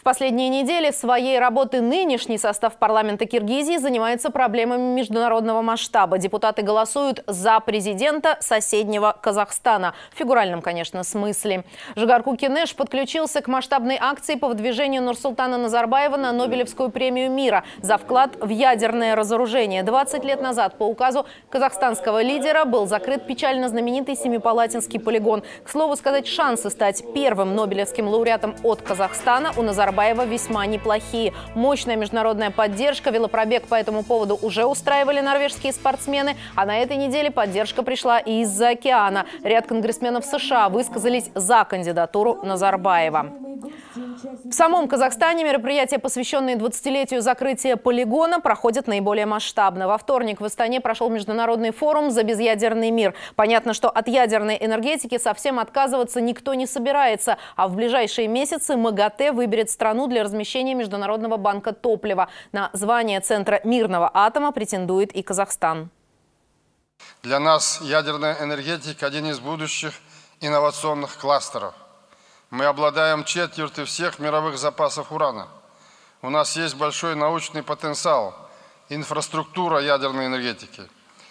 В последние недели своей работы нынешний состав парламента Киргизии занимается проблемами международного масштаба. Депутаты голосуют за президента соседнего Казахстана. В фигуральном, конечно, смысле. Жигарку Кенеш подключился к масштабной акции по выдвижению Нурсултана Назарбаева на Нобелевскую премию мира за вклад в ядерное разоружение. 20 лет назад по указу казахстанского лидера был закрыт печально знаменитый Семипалатинский полигон. К слову сказать, шансы стать первым Нобелевским лауреатом от Казахстана у Назарбаева Карбаева весьма неплохие. Мощная международная поддержка, велопробег по этому поводу уже устраивали норвежские спортсмены, а на этой неделе поддержка пришла и из-за океана. Ряд конгрессменов США высказались за кандидатуру Назарбаева. В самом Казахстане мероприятия, посвященные 20-летию закрытия полигона, проходят наиболее масштабно. Во вторник в Астане прошел международный форум «За безъядерный мир». Понятно, что от ядерной энергетики совсем отказываться никто не собирается, а в ближайшие месяцы МАГАТЭ выберет страну для размещения Международного банка топлива. На звание Центра мирного атома претендует и Казахстан. Для нас ядерная энергетика – один из будущих инновационных кластеров – мы обладаем четвертью всех мировых запасов урана. У нас есть большой научный потенциал, инфраструктура ядерной энергетики.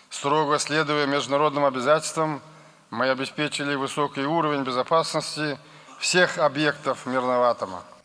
Строго следуя международным обязательствам, мы обеспечили высокий уровень безопасности всех объектов мирного атома.